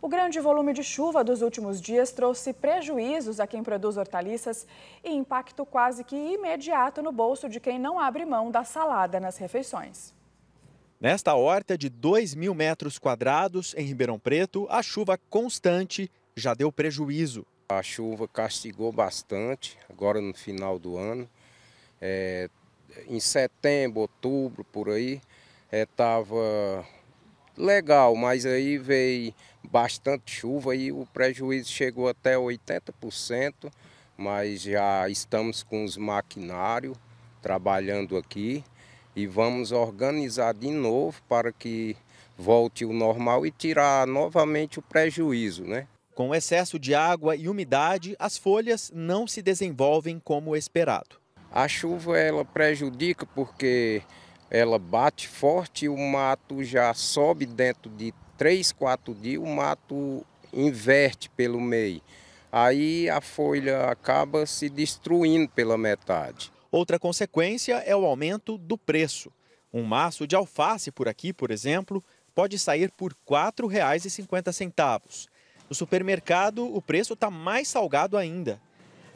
O grande volume de chuva dos últimos dias trouxe prejuízos a quem produz hortaliças e impacto quase que imediato no bolso de quem não abre mão da salada nas refeições. Nesta horta de 2 mil metros quadrados em Ribeirão Preto, a chuva constante já deu prejuízo. A chuva castigou bastante, agora no final do ano. É, em setembro, outubro, por aí, estava é, legal, mas aí veio bastante chuva e o prejuízo chegou até 80%, mas já estamos com os maquinários trabalhando aqui e vamos organizar de novo para que volte o normal e tirar novamente o prejuízo, né? Com o excesso de água e umidade, as folhas não se desenvolvem como esperado. A chuva ela prejudica porque ela bate forte, o mato já sobe dentro de três, quatro dias, o mato inverte pelo meio. Aí a folha acaba se destruindo pela metade. Outra consequência é o aumento do preço. Um maço de alface por aqui, por exemplo, pode sair por R$ 4,50. No supermercado, o preço está mais salgado ainda.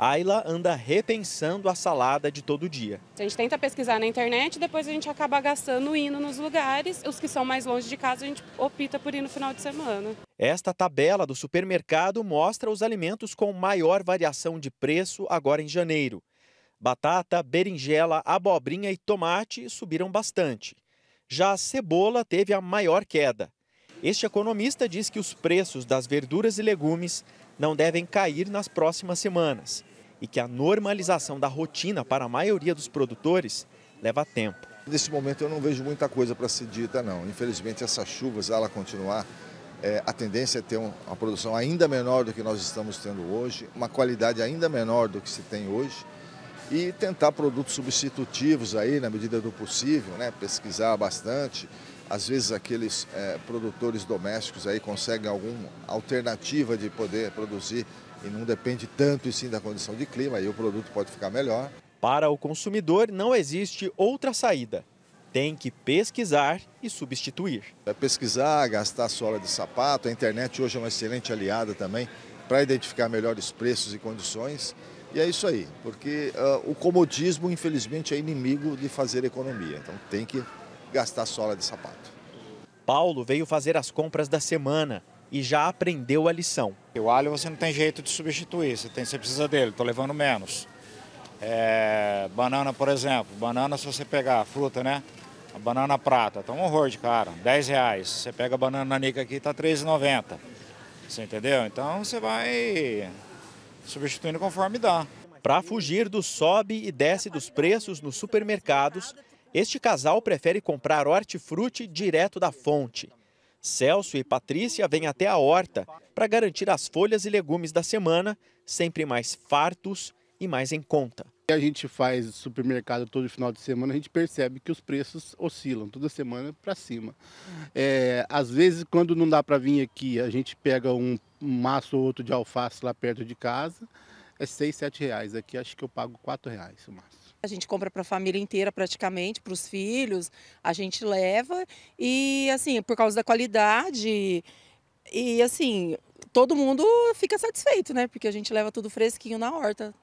Ayla anda repensando a salada de todo dia. A gente tenta pesquisar na internet, depois a gente acaba gastando indo nos lugares. Os que são mais longe de casa, a gente opta por ir no final de semana. Esta tabela do supermercado mostra os alimentos com maior variação de preço agora em janeiro. Batata, berinjela, abobrinha e tomate subiram bastante. Já a cebola teve a maior queda. Este economista diz que os preços das verduras e legumes não devem cair nas próximas semanas e que a normalização da rotina para a maioria dos produtores leva tempo. Nesse momento eu não vejo muita coisa para ser dita não. Infelizmente essas chuvas, ela continuar, é, a tendência é ter uma produção ainda menor do que nós estamos tendo hoje, uma qualidade ainda menor do que se tem hoje e tentar produtos substitutivos aí na medida do possível, né? pesquisar bastante às vezes aqueles é, produtores domésticos aí conseguem alguma alternativa de poder produzir e não depende tanto e sim da condição de clima e o produto pode ficar melhor. Para o consumidor não existe outra saída. Tem que pesquisar e substituir. É pesquisar, gastar sola de sapato, a internet hoje é uma excelente aliada também para identificar melhores preços e condições. E é isso aí, porque uh, o comodismo, infelizmente, é inimigo de fazer economia. Então tem que gastar sola de sapato. Paulo veio fazer as compras da semana e já aprendeu a lição. O alho você não tem jeito de substituir, você, tem, você precisa dele, estou levando menos. É, banana, por exemplo, banana se você pegar, fruta, né? A banana prata, tá um horror de cara, 10 reais. Você pega a banana nanica aqui, tá R$3,90. Você entendeu? Então você vai substituindo conforme dá. Para fugir do sobe e desce dos preços nos supermercados, este casal prefere comprar hortifruti direto da fonte. Celso e Patrícia vêm até a horta para garantir as folhas e legumes da semana, sempre mais fartos e mais em conta. A gente faz supermercado todo final de semana, a gente percebe que os preços oscilam toda semana para cima. É, às vezes, quando não dá para vir aqui, a gente pega um maço ou outro de alface lá perto de casa é 6, 7 reais. Aqui acho que eu pago quatro reais o máximo. A gente compra para a família inteira praticamente, para os filhos, a gente leva e assim, por causa da qualidade e assim, todo mundo fica satisfeito, né? Porque a gente leva tudo fresquinho na horta.